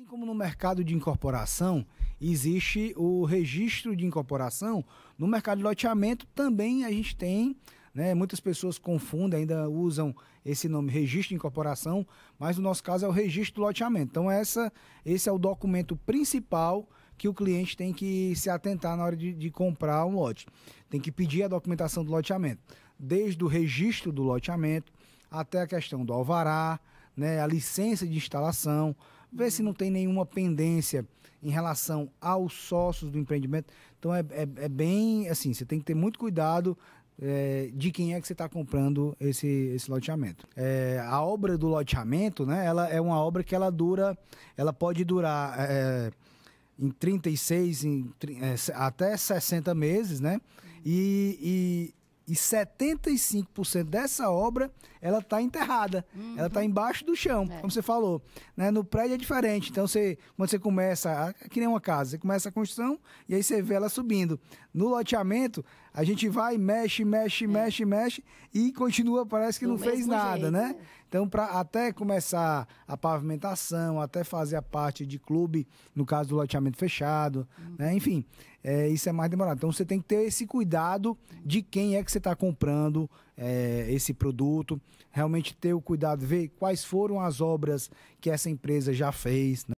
Assim como no mercado de incorporação, existe o registro de incorporação, no mercado de loteamento também a gente tem, né, muitas pessoas confundem, ainda usam esse nome, registro de incorporação, mas no nosso caso é o registro do loteamento. Então essa, esse é o documento principal que o cliente tem que se atentar na hora de, de comprar um lote. Tem que pedir a documentação do loteamento, desde o registro do loteamento até a questão do alvará, né, a licença de instalação, ver se não tem nenhuma pendência em relação aos sócios do empreendimento. Então é, é, é bem assim, você tem que ter muito cuidado é, de quem é que você está comprando esse, esse loteamento. É, a obra do loteamento, né, ela é uma obra que ela dura, ela pode durar é, em 36, em, é, até 60 meses, né? E, e e 75% dessa obra, ela está enterrada. Uhum. Ela está embaixo do chão, é. como você falou. Né? No prédio é diferente. Então, você, quando você começa, que nem uma casa, você começa a construção e aí você vê ela subindo. No loteamento, a gente vai, mexe, mexe, é. mexe, mexe e continua, parece que Do não fez nada, jeito, né? É. Então, pra, até começar a pavimentação, até fazer a parte de clube, no caso do loteamento fechado, uhum. né? Enfim, é, isso é mais demorado. Então você tem que ter esse cuidado de quem é que você está comprando é, esse produto, realmente ter o cuidado, ver quais foram as obras que essa empresa já fez. Né?